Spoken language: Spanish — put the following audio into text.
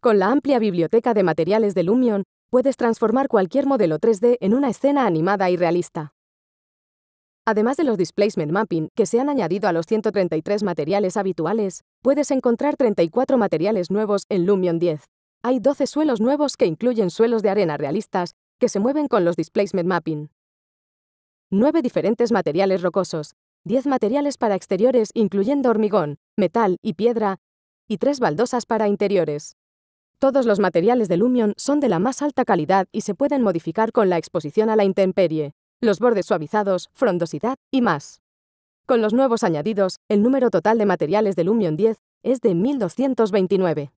Con la amplia biblioteca de materiales de Lumion, puedes transformar cualquier modelo 3D en una escena animada y realista. Además de los displacement mapping que se han añadido a los 133 materiales habituales, puedes encontrar 34 materiales nuevos en Lumion 10. Hay 12 suelos nuevos que incluyen suelos de arena realistas que se mueven con los displacement mapping. 9 diferentes materiales rocosos, 10 materiales para exteriores incluyendo hormigón, metal y piedra, y 3 baldosas para interiores. Todos los materiales de Lumion son de la más alta calidad y se pueden modificar con la exposición a la intemperie, los bordes suavizados, frondosidad y más. Con los nuevos añadidos, el número total de materiales de Lumion 10 es de 1229.